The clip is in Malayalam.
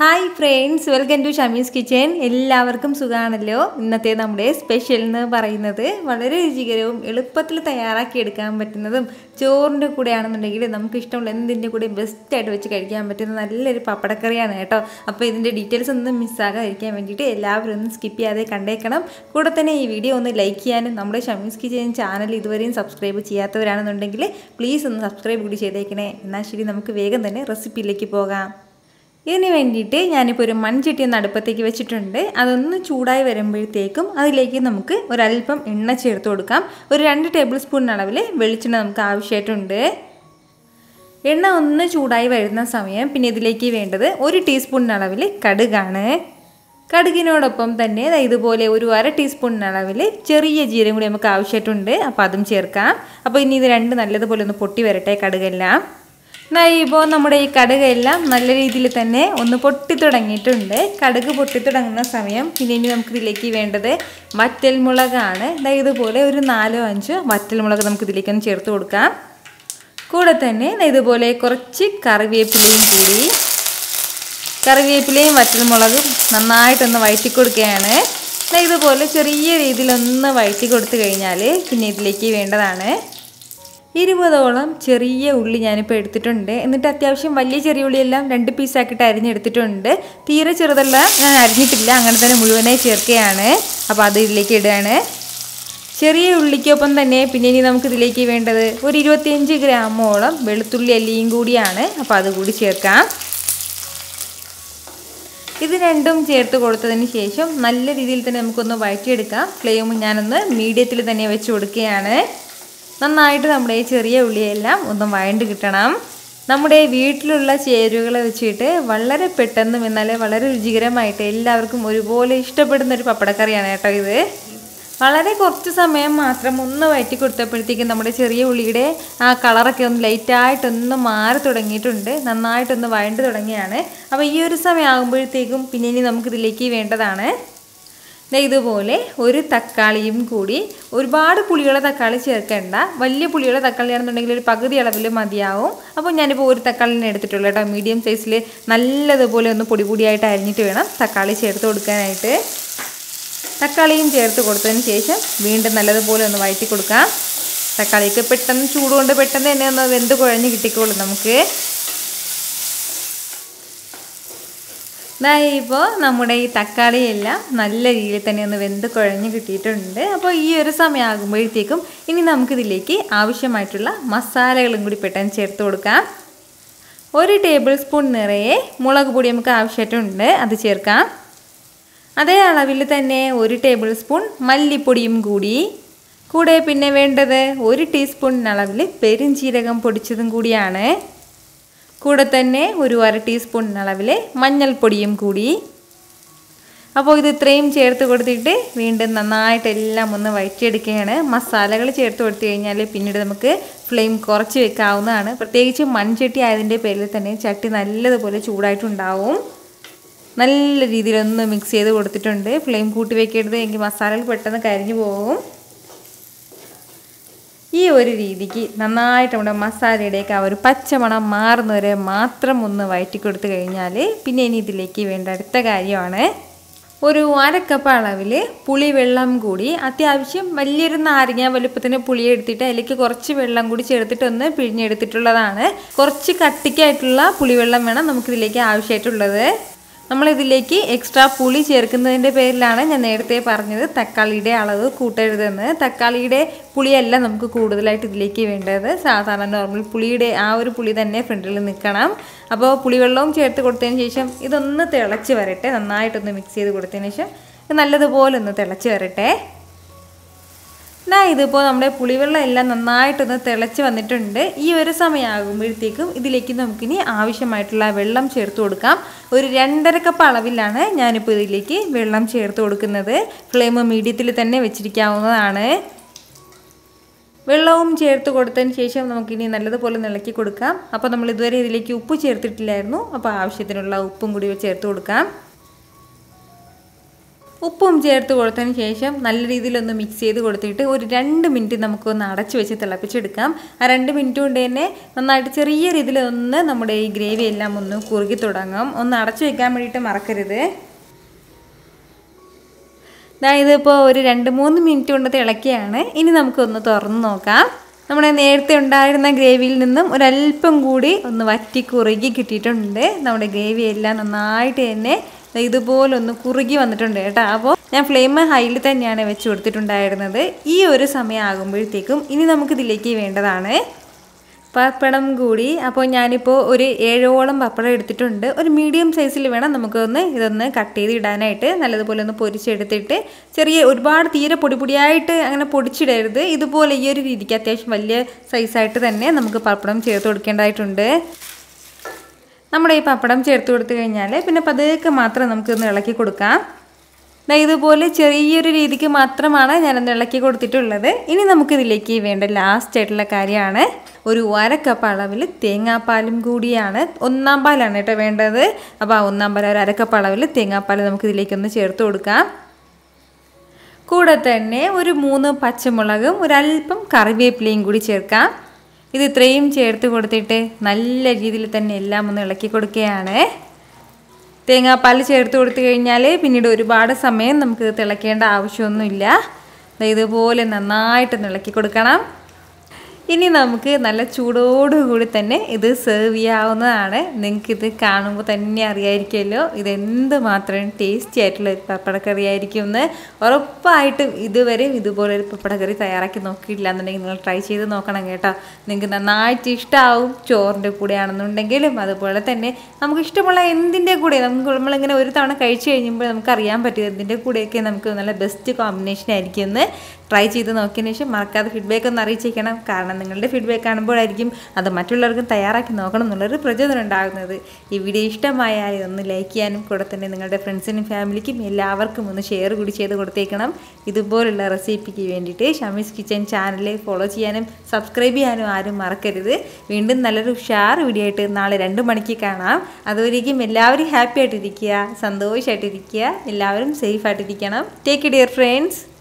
hi friends welcome to Shamees kitchen എല്ലാവർക്കും സുഖമാണല്ലോ ഇന്നത്തെ നമ്മുടെ സ്പെഷ്യൽ എന്ന് പറയുന്നത് വളരെ രുചികരവും എളുപ്പത്തിൽ തയ്യാറാക്കി എടുക്കാൻ പറ്റുന്നതും ചോറിൻ്റെ കൂടെയാണെന്നുണ്ടെങ്കിൽ നമുക്ക് ഇഷ്ടമുള്ള എന്തിൻ്റെ കൂടെ ബെസ്റ്റായിട്ട് വെച്ച് കഴിക്കാൻ പറ്റുന്ന നല്ലൊരു പപ്പടക്കറിയാണ് കേട്ടോ അപ്പോൾ ഇതിൻ്റെ ഡീറ്റെയിൽസ് ഒന്നും മിസ്സാകാതിരിക്കാൻ വേണ്ടിയിട്ട് എല്ലാവരും ഒന്നും സ്കിപ്പ് ചെയ്യാതെ കണ്ടേക്കണം കൂടെ തന്നെ ഈ വീഡിയോ ഒന്ന് ലൈക്ക് ചെയ്യാനും നമ്മുടെ ഷമീസ് കിച്ചൻ ചാനൽ ഇതുവരെയും സബ്സ്ക്രൈബ് ചെയ്യാത്തവരാണെന്നുണ്ടെങ്കിൽ പ്ലീസ് ഒന്ന് സബ്സ്ക്രൈബ് കൂടി ചെയ്തേക്കണേ എന്നാൽ ശരി നമുക്ക് വേഗം തന്നെ റെസിപ്പിയിലേക്ക് പോകാം ഇതിന് വേണ്ടിയിട്ട് ഞാനിപ്പോൾ ഒരു മൺചട്ടി ഒന്ന് അടുപ്പത്തേക്ക് വെച്ചിട്ടുണ്ട് അതൊന്ന് ചൂടായി വരുമ്പോഴത്തേക്കും അതിലേക്ക് നമുക്ക് ഒരല്പം എണ്ണ ചേർത്ത് കൊടുക്കാം ഒരു രണ്ട് ടേബിൾ സ്പൂണിനളവിൽ വെളിച്ചെണ്ണ നമുക്ക് ആവശ്യമായിട്ടുണ്ട് എണ്ണ ഒന്ന് ചൂടായി വരുന്ന സമയം പിന്നെ ഇതിലേക്ക് വേണ്ടത് ഒരു ടീസ്പൂണിനളവിൽ കടുകാണ് കടുകിനോടൊപ്പം തന്നെ ഇതുപോലെ ഒരു അര ടീസ്പൂണിനളവിൽ ചെറിയ ജീരം കൂടി നമുക്ക് ആവശ്യമായിട്ടുണ്ട് അപ്പോൾ അതും ചേർക്കാം അപ്പോൾ ഇനി ഇത് രണ്ട് നല്ലതുപോലെ ഒന്ന് പൊട്ടി വരട്ടെ കടുകെല്ലാം ഇപ്പോൾ നമ്മുടെ ഈ കടുകെല്ലാം നല്ല രീതിയിൽ തന്നെ ഒന്ന് പൊട്ടിത്തുടങ്ങിയിട്ടുണ്ട് കടുക് പൊട്ടിത്തുടങ്ങുന്ന സമയം പിന്നെ ഇനി നമുക്കിതിലേക്ക് വേണ്ടത് വറ്റൽമുളകാണ് ഇതുപോലെ ഒരു നാലോ അഞ്ചോ വറ്റൽമുളക് ഒന്ന് ചേർത്ത് കൊടുക്കാം കൂടെ തന്നെ ഇതുപോലെ കുറച്ച് കറിവേപ്പിലയും കൂടി കറിവേപ്പിലയും വറ്റൽമുളകും നന്നായിട്ടൊന്ന് വഴറ്റി കൊടുക്കുകയാണ് ഇതുപോലെ ചെറിയ രീതിയിലൊന്ന് വഴറ്റി കൊടുത്തു കഴിഞ്ഞാൽ പിന്നെ ഇതിലേക്ക് വേണ്ടതാണ് ഇരുപതോളം ചെറിയ ഉള്ളി ഞാനിപ്പോൾ എടുത്തിട്ടുണ്ട് എന്നിട്ട് അത്യാവശ്യം വലിയ ചെറിയ ഉള്ളിയെല്ലാം രണ്ട് പീസാക്കിയിട്ട് അരിഞ്ഞെടുത്തിട്ടുണ്ട് തീരെ ചെറുതല്ല ഞാൻ അരിഞ്ഞിട്ടില്ല അങ്ങനെ തന്നെ മുഴുവനായി ചേർക്കുകയാണ് അപ്പോൾ അത് ഇതിലേക്ക് ഇടുകയാണ് ചെറിയ ഉള്ളിക്കൊപ്പം തന്നെ പിന്നെ ഇനി നമുക്ക് ഇതിലേക്ക് വേണ്ടത് ഒരു ഇരുപത്തിയഞ്ച് ഗ്രാമോളം വെളുത്തുള്ളി അല്ലിയും കൂടിയാണ് അപ്പോൾ അതുകൂടി ചേർക്കാം ഇത് രണ്ടും ചേർത്ത് കൊടുത്തതിന് ശേഷം നല്ല രീതിയിൽ തന്നെ നമുക്കൊന്ന് വഴറ്റിയെടുക്കാം ഫ്ലെയിം ഞാനൊന്ന് മീഡിയത്തിൽ തന്നെ വെച്ച് കൊടുക്കുകയാണ് നന്നായിട്ട് നമ്മുടെ ഈ ചെറിയ ഉള്ളിയെല്ലാം ഒന്ന് വഴണ്ട് കിട്ടണം നമ്മുടെ വീട്ടിലുള്ള ചേരുവകൾ വെച്ചിട്ട് വളരെ പെട്ടെന്നും എന്നാൽ വളരെ രുചികരമായിട്ട് എല്ലാവർക്കും ഒരുപോലെ ഇഷ്ടപ്പെടുന്ന ഒരു പപ്പടക്കറിയാണ് കേട്ടോ ഇത് വളരെ കുറച്ച് സമയം മാത്രം ഒന്ന് വയറ്റി കൊടുത്തപ്പോഴത്തേക്കും നമ്മുടെ ചെറിയ ഉള്ളിയുടെ ആ കളറൊക്കെ ഒന്ന് ലൈറ്റായിട്ടൊന്ന് മാറി തുടങ്ങിയിട്ടുണ്ട് നന്നായിട്ടൊന്ന് വഴണ്ട് തുടങ്ങിയാണ് അപ്പോൾ ഈ ഒരു സമയം ആകുമ്പോഴത്തേക്കും പിന്നെ ഇനി നമുക്കിതിലേക്ക് വേണ്ടതാണ് ഇതുപോലെ ഒരു തക്കാളിയും കൂടി ഒരുപാട് പുളിയുള്ള തക്കാളി ചേർക്കേണ്ട വലിയ പുളിയുള്ള തക്കാളി ആണെന്നുണ്ടെങ്കിൽ ഒരു പകുതി അളവിൽ മതിയാവും അപ്പോൾ ഞാനിപ്പോൾ ഒരു തക്കാളിനെ എടുത്തിട്ടുള്ളൂ കേട്ടോ മീഡിയം സൈസിൽ നല്ലതുപോലെ ഒന്ന് പൊടി പൊടിയായിട്ട് അരിഞ്ഞിട്ട് വേണം തക്കാളി ചേർത്ത് കൊടുക്കാനായിട്ട് തക്കാളിയും ചേർത്ത് കൊടുത്തതിന് ശേഷം വീണ്ടും നല്ലതുപോലെ ഒന്ന് വഴറ്റി കൊടുക്കാം തക്കാളിക്ക് പെട്ടെന്ന് ചൂടുകൊണ്ട് പെട്ടെന്ന് തന്നെ ഒന്ന് വെന്ത് കുഴഞ്ഞ് കിട്ടിക്കോളും നമുക്ക് ഇതാ ഇപ്പോൾ നമ്മുടെ ഈ തക്കാളിയെല്ലാം നല്ല രീതിയിൽ തന്നെ ഒന്ന് വെന്ത് കുഴഞ്ഞ് കിട്ടിയിട്ടുണ്ട് അപ്പോൾ ഈ ഒരു സമയമാകുമ്പോഴത്തേക്കും ഇനി നമുക്കിതിലേക്ക് ആവശ്യമായിട്ടുള്ള മസാലകളും കൂടി പെട്ടെന്ന് ചേർത്ത് കൊടുക്കാം ഒരു ടേബിൾ സ്പൂൺ നിറയെ മുളക് പൊടി നമുക്ക് ആവശ്യമായിട്ടുണ്ട് അത് ചേർക്കാം അതേ അളവിൽ തന്നെ ഒരു ടേബിൾ സ്പൂൺ മല്ലിപ്പൊടിയും കൂടി കൂടെ പിന്നെ വേണ്ടത് ഒരു ടീസ്പൂണിനളവിൽ അളവിൽ പെരും ജീരകം പൊടിച്ചതും കൂടിയാണ് കൂടെ തന്നെ ഒരു അര ടീസ്പൂൺ അളവിൽ മഞ്ഞൾപ്പൊടിയും കൂടി അപ്പോൾ ഇത് ഇത്രയും ചേർത്ത് കൊടുത്തിട്ട് വീണ്ടും നന്നായിട്ട് എല്ലാം ഒന്ന് വഴറ്റിയെടുക്കുകയാണ് മസാലകൾ ചേർത്ത് കൊടുത്തു കഴിഞ്ഞാൽ പിന്നീട് നമുക്ക് ഫ്ലെയിം കുറച്ച് വെക്കാവുന്നതാണ് പ്രത്യേകിച്ച് മൺചട്ടി ആയതിൻ്റെ പേരിൽ തന്നെ ചട്ടി നല്ലതുപോലെ ചൂടായിട്ടുണ്ടാവും നല്ല രീതിയിലൊന്ന് മിക്സ് ചെയ്ത് കൊടുത്തിട്ടുണ്ട് ഫ്ലെയിം കൂട്ടി വെക്കരുത് എങ്കിൽ മസാലകൾ പെട്ടെന്ന് കരിഞ്ഞു പോകും ഈ ഒരു രീതിക്ക് നന്നായിട്ട് നമ്മുടെ മസാലയുടെയൊക്കെ ആ ഒരു പച്ചമണം മാറുന്നവരെ മാത്രം ഒന്ന് വയറ്റി കൊടുത്തു കഴിഞ്ഞാൽ പിന്നെ ഇനി ഇതിലേക്ക് വേണ്ട അടുത്ത കാര്യമാണ് ഒരു അരക്കപ്പ് അളവിൽ പുളിവെള്ളം കൂടി അത്യാവശ്യം വലിയൊരു നാരങ്ങ വലുപ്പത്തിന് പുളി എടുത്തിട്ട് അതിലേക്ക് കുറച്ച് വെള്ളം കൂടി ചേർത്തിട്ട് ഒന്ന് പിഴിഞ്ഞെടുത്തിട്ടുള്ളതാണ് കുറച്ച് കട്ടിക്കായിട്ടുള്ള പുളിവെള്ളം വേണം നമുക്കിതിലേക്ക് ആവശ്യമായിട്ടുള്ളത് നമ്മളിതിലേക്ക് എക്സ്ട്രാ പുളി ചേർക്കുന്നതിൻ്റെ പേരിലാണ് ഞാൻ നേരത്തെ പറഞ്ഞത് തക്കാളിയുടെ അളവ് കൂട്ടരുതെന്ന് തക്കാളിയുടെ പുളിയല്ല നമുക്ക് കൂടുതലായിട്ട് ഇതിലേക്ക് വേണ്ടത് സാധാരണ നോർമൽ പുളിയുടെ ആ ഒരു പുളി തന്നെ ഫ്രണ്ടിൽ നിൽക്കണം അപ്പോൾ പുളിവെള്ളവും ചേർത്ത് കൊടുത്തതിന് ശേഷം ഇതൊന്ന് തിളച്ച് വരട്ടെ നന്നായിട്ടൊന്ന് മിക്സ് ചെയ്ത് കൊടുത്തതിന് ശേഷം നല്ലതുപോലെ ഒന്ന് തിളച്ച് വരട്ടെ ദാ ഇതിപ്പോൾ നമ്മുടെ പുളിവെള്ളം എല്ലാം നന്നായിട്ടൊന്ന് തിളച്ച് വന്നിട്ടുണ്ട് ഈ ഒരു സമയമാകുമ്പോഴത്തേക്കും ഇതിലേക്ക് നമുക്കിനി ആവശ്യമായിട്ടുള്ള വെള്ളം ചേർത്ത് കൊടുക്കാം ഒരു രണ്ടര കപ്പ് അളവിലാണ് ഞാനിപ്പോൾ ഇതിലേക്ക് വെള്ളം ചേർത്ത് കൊടുക്കുന്നത് ഫ്ലെയിം മീഡിയത്തിൽ തന്നെ വെച്ചിരിക്കാവുന്നതാണ് വെള്ളവും ചേർത്ത് കൊടുത്തതിന് ശേഷം നമുക്കിനി നല്ലതുപോലെ ഇളക്കി കൊടുക്കാം അപ്പോൾ നമ്മൾ ഇതുവരെ ഇതിലേക്ക് ഉപ്പ് ചേർത്തിട്ടില്ലായിരുന്നു അപ്പോൾ ആവശ്യത്തിനുള്ള ഉപ്പും കൂടി ചേർത്ത് കൊടുക്കാം ഉപ്പും ചേർത്ത് കൊടുത്തതിന് ശേഷം നല്ല രീതിയിലൊന്ന് മിക്സ് ചെയ്ത് കൊടുത്തിട്ട് ഒരു രണ്ട് മിനിറ്റ് നമുക്കൊന്ന് അടച്ചു വെച്ച് തിളപ്പിച്ചെടുക്കാം ആ രണ്ട് മിനിറ്റ് കൊണ്ട് തന്നെ നന്നായിട്ട് ചെറിയ രീതിയിലൊന്ന് നമ്മുടെ ഈ ഗ്രേവി എല്ലാം ഒന്ന് കുറുകി തുടങ്ങും ഒന്ന് അടച്ചു വയ്ക്കാൻ വേണ്ടിയിട്ട് മറക്കരുത് അതായത് ഇപ്പോൾ ഒരു രണ്ട് മൂന്ന് മിനിറ്റ് കൊണ്ട് തിളക്കുകയാണ് ഇനി നമുക്കൊന്ന് തുറന്ന് നോക്കാം നമ്മുടെ നേരത്തെ ഉണ്ടായിരുന്ന ഗ്രേവിയിൽ നിന്നും ഒരല്പം കൂടി ഒന്ന് വറ്റി കുറുകി കിട്ടിയിട്ടുണ്ട് നമ്മുടെ ഗ്രേവി എല്ലാം നന്നായിട്ട് തന്നെ ഇതുപോലൊന്ന് കുറുകി വന്നിട്ടുണ്ട് കേട്ടോ അപ്പോൾ ഞാൻ ഫ്ലെയിം ഹൈയിൽ തന്നെയാണ് വെച്ച് കൊടുത്തിട്ടുണ്ടായിരുന്നത് ഈ ഒരു സമയം ഇനി നമുക്കിതിലേക്ക് വേണ്ടതാണ് പപ്പടം കൂടി അപ്പോൾ ഞാനിപ്പോൾ ഒരു ഏഴോളം പപ്പടം എടുത്തിട്ടുണ്ട് ഒരു മീഡിയം സൈസിൽ വേണം നമുക്കൊന്ന് ഇതൊന്ന് കട്ട് ചെയ്ത് ഇടാനായിട്ട് നല്ലതുപോലെ ഒന്ന് പൊരിച്ചെടുത്തിട്ട് ചെറിയ ഒരുപാട് തീരെ പൊടിപൊടിയായിട്ട് അങ്ങനെ പൊടിച്ചിടരുത് ഇതുപോലെ ഈ ഒരു രീതിക്ക് അത്യാവശ്യം വലിയ സൈസായിട്ട് തന്നെ നമുക്ക് പപ്പടം ചേർത്ത് കൊടുക്കേണ്ടതായിട്ടുണ്ട് നമ്മുടെ ഈ പപ്പടം ചേർത്ത് കൊടുത്തു കഴിഞ്ഞാൽ പിന്നെ പതുക്കെ മാത്രം നമുക്കിന്ന് ഇളക്കി കൊടുക്കാം ഇതുപോലെ ചെറിയൊരു രീതിക്ക് മാത്രമാണ് ഞാനൊന്ന് ഇളക്കി കൊടുത്തിട്ടുള്ളത് ഇനി നമുക്കിതിലേക്ക് വേണ്ട ലാസ്റ്റ് ആയിട്ടുള്ള കാര്യമാണ് ഒരു അരക്കപ്പ് അളവിൽ തേങ്ങാപ്പാലും കൂടിയാണ് ഒന്നാം പാലാണ് കേട്ടോ വേണ്ടത് അപ്പോൾ ആ ഒന്നാം പാൽ ഒരു അരക്കപ്പ് അളവിൽ തേങ്ങാപ്പാൽ നമുക്കിതിലേക്കൊന്ന് ചേർത്ത് കൊടുക്കാം കൂടെ തന്നെ ഒരു മൂന്ന് പച്ചമുളകും ഒരല്പം കറിവേപ്പിലയും കൂടി ചേർക്കാം ഇത് ഇത്രയും ചേർത്ത് കൊടുത്തിട്ട് നല്ല രീതിയിൽ തന്നെ എല്ലാം ഒന്ന് ഇളക്കി കൊടുക്കുകയാണ് തേങ്ങാപ്പാൽ ചേർത്ത് കൊടുത്തു കഴിഞ്ഞാൽ പിന്നീട് ഒരുപാട് സമയം നമുക്ക് തിളക്കേണ്ട ആവശ്യമൊന്നുമില്ല ഇതുപോലെ നന്നായിട്ട് ഇളക്കി കൊടുക്കണം ഇനി നമുക്ക് നല്ല ചൂടോടുകൂടി തന്നെ ഇത് സെർവ് ചെയ്യാവുന്നതാണ് നിങ്ങൾക്കിത് കാണുമ്പോൾ തന്നെ അറിയായിരിക്കുമല്ലോ ഇതെന്ത് മാത്രം ടേസ്റ്റി ആയിട്ടുള്ള ഒരു പപ്പടക്കറി ആയിരിക്കും എന്ന് ഉറപ്പായിട്ടും ഇതുവരെ ഇതുപോലൊരു പപ്പടക്കറി തയ്യാറാക്കി നോക്കിയിട്ടില്ല എന്നുണ്ടെങ്കിൽ നിങ്ങൾ ട്രൈ ചെയ്ത് നോക്കണം കേട്ടോ നിങ്ങൾക്ക് നന്നായിട്ട് ഇഷ്ടമാവും ചോറിൻ്റെ കൂടെയാണെന്നുണ്ടെങ്കിലും അതുപോലെ തന്നെ നമുക്ക് ഇഷ്ടമുള്ള എന്തിൻ്റെ കൂടെ നമുക്ക് നമ്മളിങ്ങനെ ഒരു തവണ കഴിച്ചു കഴിയുമ്പോൾ നമുക്ക് അറിയാൻ പറ്റും എന്തിൻ്റെ കൂടെയൊക്കെ നമുക്ക് നല്ല ബെസ്റ്റ് കോമ്പിനേഷൻ ആയിരിക്കും എന്ന് ട്രൈ ചെയ്ത് നോക്കിയതിന് ശേഷം മറക്കാതെ ഫീഡ്ബാക്ക് ഒന്ന് അറിയിച്ചേക്കണം കാരണം നിങ്ങളുടെ ഫീഡ്ബാക്ക് കാണുമ്പോഴായിരിക്കും അത് മറ്റുള്ളവർക്കും തയ്യാറാക്കി നോക്കണം എന്നുള്ളൊരു പ്രചോദനം ഉണ്ടാകുന്നത് ഈ വീഡിയോ ഇഷ്ടമായാൽ ഒന്ന് ലൈക്ക് ചെയ്യാനും കൂടെ തന്നെ നിങ്ങളുടെ ഫ്രണ്ട്സിനും ഫാമിലിക്കും എല്ലാവർക്കും ഒന്ന് ഷെയർ കൂടി ചെയ്ത് കൊടുത്തേക്കണം ഇതുപോലുള്ള റെസിപ്പിക്ക് വേണ്ടിയിട്ട് ഷമീസ് കിച്ചൻ ചാനലിൽ ഫോളോ ചെയ്യാനും സബ്സ്ക്രൈബ് ചെയ്യാനും ആരും മറക്കരുത് വീണ്ടും നല്ലൊരു ഷാർ വീഡിയോ ആയിട്ട് നാളെ രണ്ട് മണിക്ക് കാണാം അതുവരേക്കും എല്ലാവരും ഹാപ്പി ആയിട്ടിരിക്കുക സന്തോഷമായിട്ടിരിക്കുക എല്ലാവരും സേഫ് ആയിട്ടിരിക്കണം ടേക്ക് ഇയർ ഫ്രണ്ട്സ്